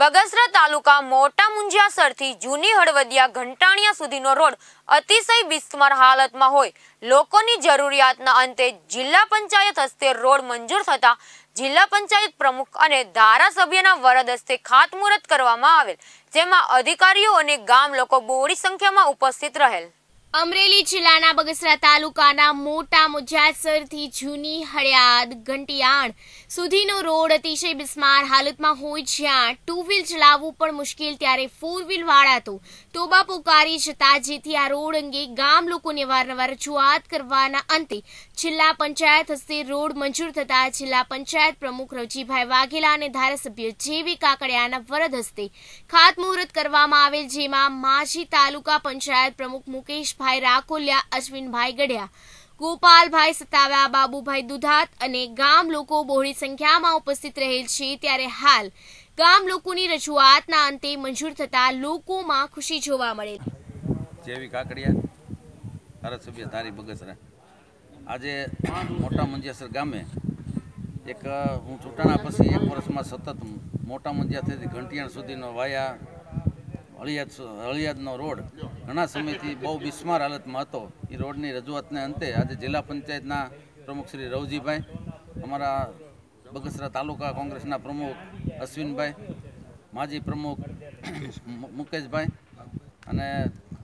બગસરા તાલુકા મોટા મુંજિયાસરથી જૂની હળવદિયા ઘંટાણિયા સુધીનો રોડ અતિશય બિસ્મર હાલતમાં હોય લોકોની જરૂરિયાતના અંતે જિલ્લા પંચાયત હસ્તે રોડ મંજૂર થતા જિલ્લા પંચાયત પ્રમુખ અને ધારાસભ્યના વરદ હસ્તે ખાતમુહૂર્ત કરવામાં આવેલ જેમાં અધિકારીઓ અને ગામ લોકો બોડી સંખ્યામાં ઉપસ્થિત રહેલ અમરેલી જિલ્લાના બગસરા તાલુકાના મોટા મુજાસરથી જૂની હળિયાદ ઘંટિયાણ સુધીનો રોડ અતિશય બિસ્માર હાલતમાં હોય જ્યાં ટુ વ્હીલ ચલાવવું પણ મુશ્કેલ ત્યારે ફોર વ્હીલ વાળા તો તોબા પોકારી જતા જેથી આ રોડ અંગે ગામ લોકોને વારંવાર રજૂઆત કરવાના અંતે જિલ્લા પંચાયત હસ્તે રોડ મંજૂર થતા જિલ્લા પંચાયત પ્રમુખ રવજીભાઈ વાઘેલા અને ધારાસભ્ય જેવી કાકડિયાના વરદ હસ્તે ખાતમુહૂર્ત કરવામાં આવેલ જેમાં માજી તાલુકા પંચાયત પ્રમુખ મુકેશ જયેશભાઈ રાકોલિયા અશ્વિનભાઈ ગઢિયા ગોપાલભાઈ સતાવ્યા બાબુભાઈ દુધાત અને ગામ લોકો બહોળી સંખ્યામાં ઉપસ્થિત રહેલ છે ત્યારે હાલ ગામ લોકોની રજૂઆતના અંતે મંજૂર થતા લોકોમાં ખુશી જોવા મળે જેવી કાકડિયા ધારાસભ્ય ધારી બગસરા આજે મોટા મંજેસર ગામે એક હું ચૂંટાણા પછી એક વર્ષમાં સતત મોટા મંજિયા થઈ ઘંટિયાણ સુધીનો વાયા હળિયાદ હળિયાદનો રોડ ઘણા સમયથી બહુ બિસ્માર હાલતમાં હતો એ રોડની રજૂઆતને અંતે આજે જિલ્લા પંચાયતના પ્રમુખ શ્રી રવજીભાઈ અમારા બગસરા તાલુકા કોંગ્રેસના પ્રમુખ અશ્વિનભાઈ માજી પ્રમુખ મુકેશભાઈ અને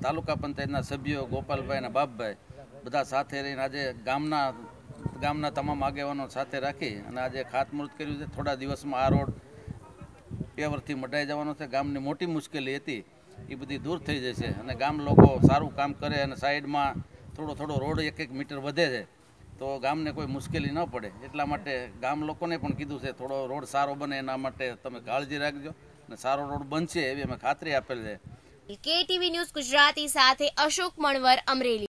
તાલુકા પંચાયતના સભ્યો ગોપાલભાઈ અને બાપભાઈ બધા સાથે રહીને આજે ગામના ગામના તમામ આગેવાનો સાથે રાખી અને આજે ખાતમુહૂર્ત કર્યું છે થોડા દિવસમાં આ રોડ પેવરથી મટાઈ જવાનો છે ગામની મોટી મુશ્કેલી હતી એ બધી દૂર થઈ જશે અને ગામ લોકો સારું કામ કરે અને સાઈડમાં થોડો થોડો રોડ એક એક મીટર વધે છે તો ગામને કોઈ મુશ્કેલી ન પડે એટલા માટે ગામ લોકોને પણ કીધું છે થોડો રોડ સારો બને એના માટે તમે કાળજી રાખજો અને સારો રોડ બનશે એવી અમે ખાતરી આપેલ છે કેટીવી ન્યૂઝ ગુજરાતી સાથે અશોક મણવર અમરેલી